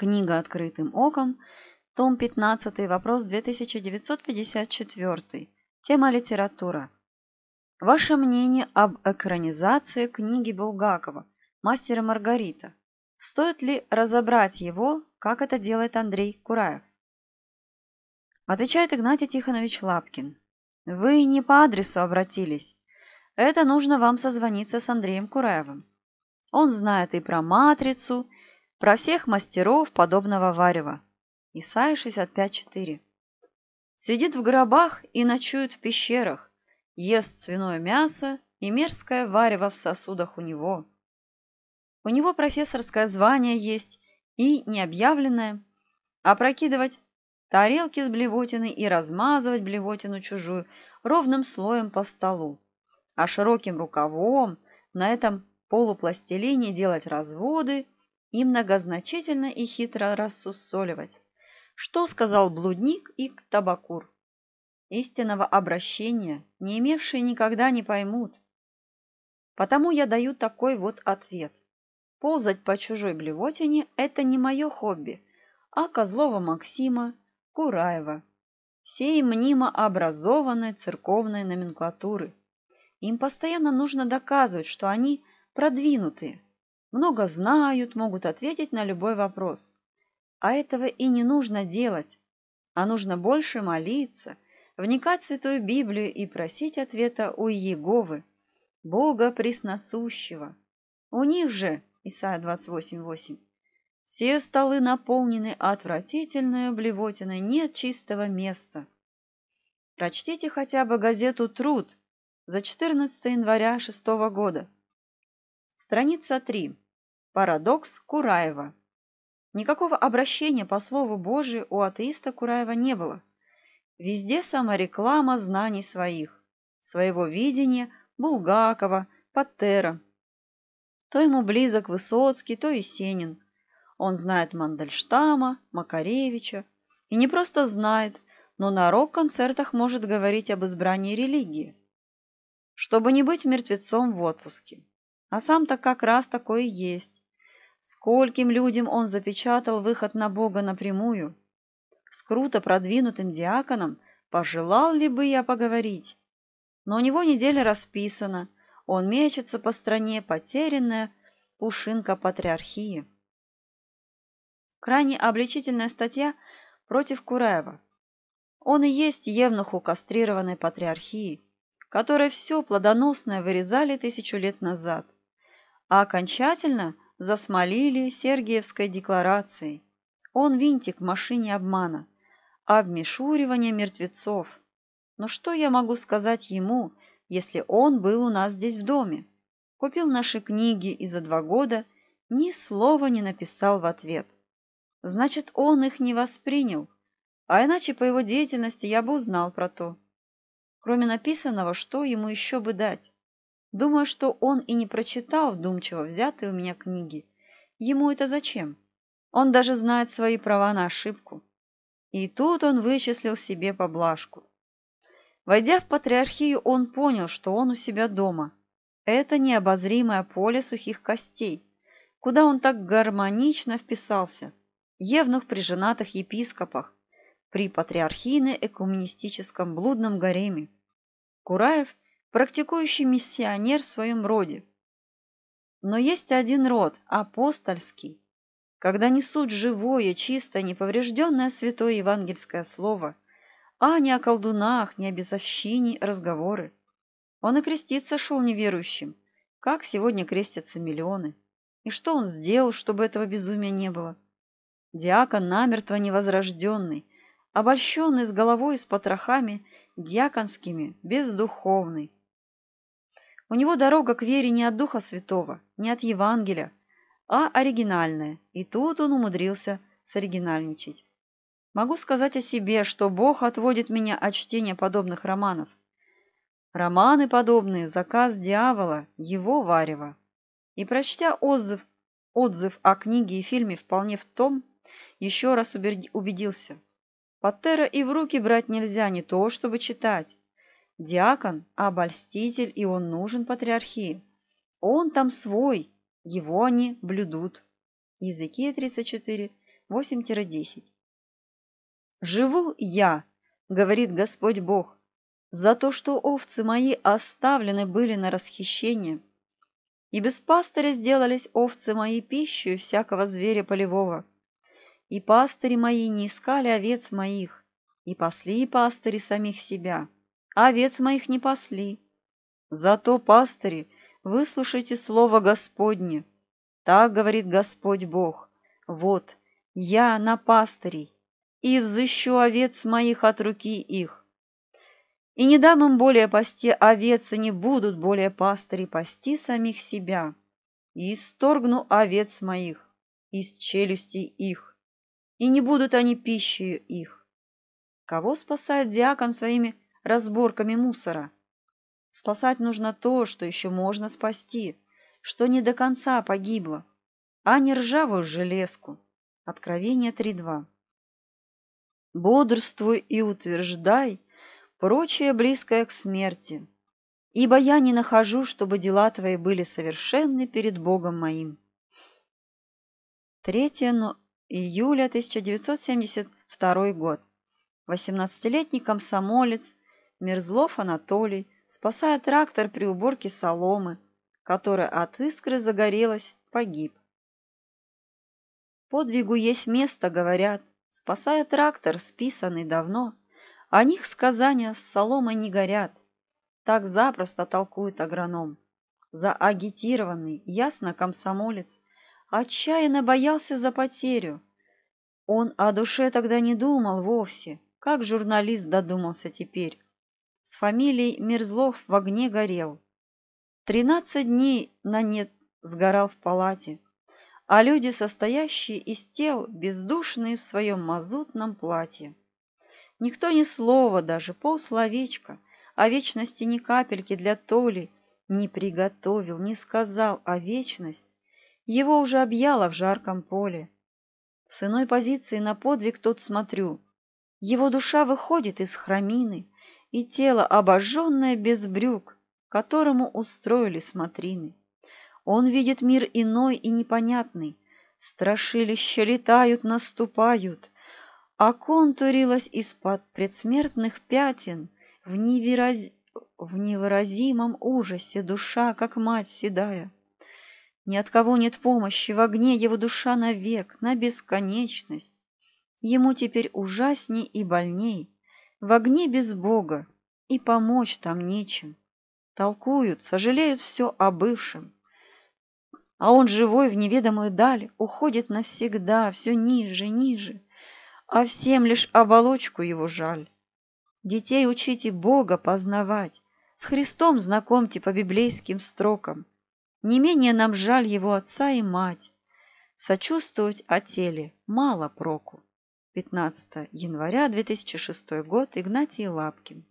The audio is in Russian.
Книга «Открытым оком», том 15, вопрос 2954, тема «Литература». Ваше мнение об экранизации книги Булгакова «Мастер и Маргарита». Стоит ли разобрать его, как это делает Андрей Кураев? Отвечает Игнатий Тихонович Лапкин. Вы не по адресу обратились. Это нужно вам созвониться с Андреем Кураевым. Он знает и про «Матрицу», про всех мастеров подобного варева. Исайя 65.4. Сидит в гробах и ночует в пещерах, ест свиное мясо и мерзкое варево в сосудах у него. У него профессорское звание есть и необъявленное. Опрокидывать тарелки с блевотиной и размазывать блевотину чужую ровным слоем по столу, а широким рукавом на этом полупластилине делать разводы – и многозначительно и хитро рассусоливать. Что сказал блудник и табакур? Истинного обращения не имевшие никогда не поймут. Потому я даю такой вот ответ. Ползать по чужой блевотине – это не мое хобби, а Козлова Максима, Кураева, всей мнимо образованной церковной номенклатуры. Им постоянно нужно доказывать, что они продвинутые – много знают, могут ответить на любой вопрос. А этого и не нужно делать, а нужно больше молиться, вникать в Святую Библию и просить ответа у Иеговы, Бога Пресносущего. У них же, Исайя 28.8, все столы наполнены отвратительной блевотиной, нет чистого места. Прочтите хотя бы газету «Труд» за 14 января 6 года. Страница 3. Парадокс Кураева. Никакого обращения по Слову Божию у атеиста Кураева не было. Везде самореклама знаний своих, своего видения Булгакова, Паттера. То ему близок Высоцкий, то Есенин. Он знает Мандельштама, Макаревича. И не просто знает, но на рок-концертах может говорить об избрании религии. Чтобы не быть мертвецом в отпуске. А сам-то как раз такой и есть Скольким людям он запечатал выход на Бога напрямую? С круто продвинутым диаконом пожелал ли бы я поговорить? Но у него неделя расписана, он мечется по стране, потерянная пушинка патриархии. Крайне обличительная статья против Кураева. Он и есть евнуху кастрированной патриархии, которой все плодоносное вырезали тысячу лет назад, а окончательно – засмолили Сергиевской декларацией. Он винтик в машине обмана, обмешуривания мертвецов. Но что я могу сказать ему, если он был у нас здесь в доме? Купил наши книги и за два года ни слова не написал в ответ. Значит, он их не воспринял, а иначе по его деятельности я бы узнал про то. Кроме написанного, что ему еще бы дать? Думаю, что он и не прочитал вдумчиво взятые у меня книги. Ему это зачем? Он даже знает свои права на ошибку. И тут он вычислил себе поблажку. Войдя в патриархию, он понял, что он у себя дома. Это необозримое поле сухих костей, куда он так гармонично вписался. Евнух при женатых епископах, при патриархийно-экуменистическом блудном гареме. Кураев практикующий миссионер в своем роде. Но есть один род – апостольский, когда несут живое, чистое, неповрежденное святое евангельское слово, а не о колдунах, не о безовщине разговоры. Он и креститься шел неверующим, как сегодня крестятся миллионы. И что он сделал, чтобы этого безумия не было? Диакон намертво невозрожденный, обольщенный с головой и с потрохами, дьяконскими, бездуховный, у него дорога к вере не от Духа Святого, не от Евангелия, а оригинальная. И тут он умудрился соригинальничать. Могу сказать о себе, что Бог отводит меня от чтения подобных романов. Романы подобные – заказ дьявола, его варево. И прочтя отзыв, отзыв о книге и фильме вполне в том, еще раз убедился. Паттера и в руки брать нельзя не то, чтобы читать. Диакон – обольститель, и он нужен патриархии. Он там свой, его они блюдут. Языки 34, 8-10. «Живу я, — говорит Господь Бог, — за то, что овцы мои оставлены были на расхищение. И без пастыря сделались овцы мои пищу всякого зверя полевого. И пастыри мои не искали овец моих, и пасли пастыри самих себя» овец моих не пасли. Зато, пастыри, выслушайте слово Господне. Так говорит Господь Бог. Вот, я на пастырей, и взыщу овец моих от руки их. И не дам им более пасти овец, и не будут более пастыри пасти самих себя. И исторгну овец моих из челюстей их, и не будут они пищею их. Кого спасает диакон своими разборками мусора. Спасать нужно то, что еще можно спасти, что не до конца погибло, а не ржавую железку. Откровение 3.2. «Бодрствуй и утверждай, прочее близкое к смерти, ибо я не нахожу, чтобы дела твои были совершенны перед Богом моим». 3 июля 1972 год. 18-летний комсомолец Мерзлов Анатолий, спасая трактор при уборке соломы, которая от искры загорелась, погиб. Подвигу есть место, говорят, спасая трактор, списанный давно. О них сказания с соломой не горят. Так запросто толкует агроном. Заагитированный, ясно комсомолец, отчаянно боялся за потерю. Он о душе тогда не думал вовсе, как журналист додумался теперь с фамилией Мерзлов в огне горел. Тринадцать дней на нет сгорал в палате, а люди, состоящие из тел, бездушные в своем мазутном платье. Никто ни слова, даже полсловечка, о вечности ни капельки для Толи не приготовил, не сказал, о вечность его уже объяло в жарком поле. С иной позиции на подвиг тот смотрю. Его душа выходит из храмины, и тело обожженное без брюк, которому устроили смотрины. Он видит мир иной и непонятный, страшилища летают, наступают, а из-под предсмертных пятен в, невираз... в невыразимом ужасе душа, как мать седая. Ни от кого нет помощи, в огне его душа навек, на бесконечность. Ему теперь ужасней и больней. В огне без Бога, и помочь там нечем. Толкуют, сожалеют все о бывшем. А он живой в неведомую даль, уходит навсегда, все ниже, ниже. А всем лишь оболочку его жаль. Детей учите Бога познавать, с Христом знакомьте по библейским строкам. Не менее нам жаль его отца и мать. Сочувствовать о теле мало проку. 15 января 2006 год, Игнатий Лапкин.